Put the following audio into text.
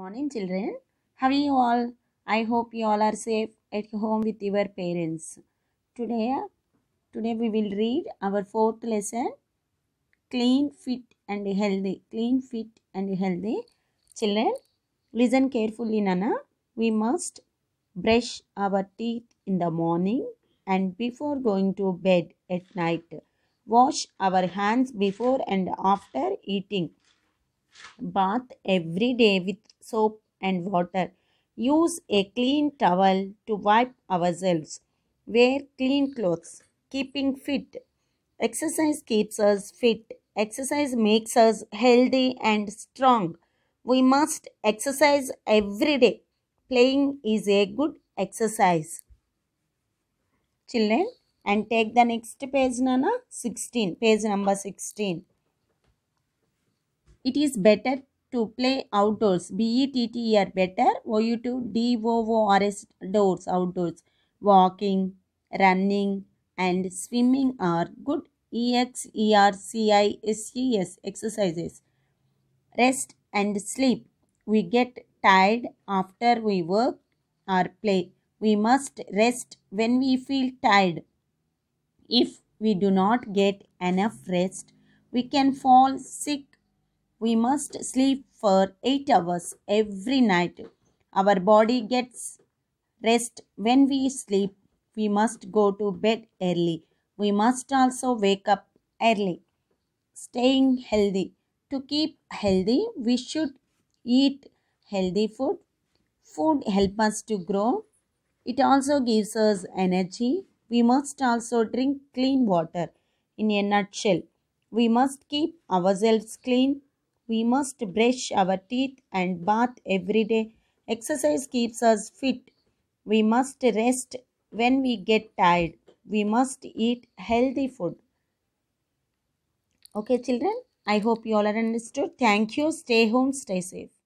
morning children how are you all i hope you all are safe at home with your parents today today we will read our fourth lesson clean fit and healthy clean fit and healthy children listen carefully nana we must brush our teeth in the morning and before going to bed at night wash our hands before and after eating Bath every day with soap and water. Use a clean towel to wipe ourselves. Wear clean clothes. Keeping fit. Exercise keeps us fit. Exercise makes us healthy and strong. We must exercise every day. Playing is a good exercise. Children, and take the next page, Nana. 16. Page number 16 it is better to play outdoors. B-E-T-T-E-R better. O-U-T-D-O-O-R-S doors, outdoors. Walking, running and swimming are good E-X-E-R-C-I-S-E-S exercises. Rest and sleep. We get tired after we work or play. We must rest when we feel tired. If we do not get enough rest, we can fall sick we must sleep for 8 hours every night. Our body gets rest when we sleep. We must go to bed early. We must also wake up early. Staying healthy. To keep healthy, we should eat healthy food. Food helps us to grow. It also gives us energy. We must also drink clean water. In a nutshell, we must keep ourselves clean we must brush our teeth and bath every day. Exercise keeps us fit. We must rest when we get tired. We must eat healthy food. Okay, children? I hope you all are understood. Thank you. Stay home. Stay safe.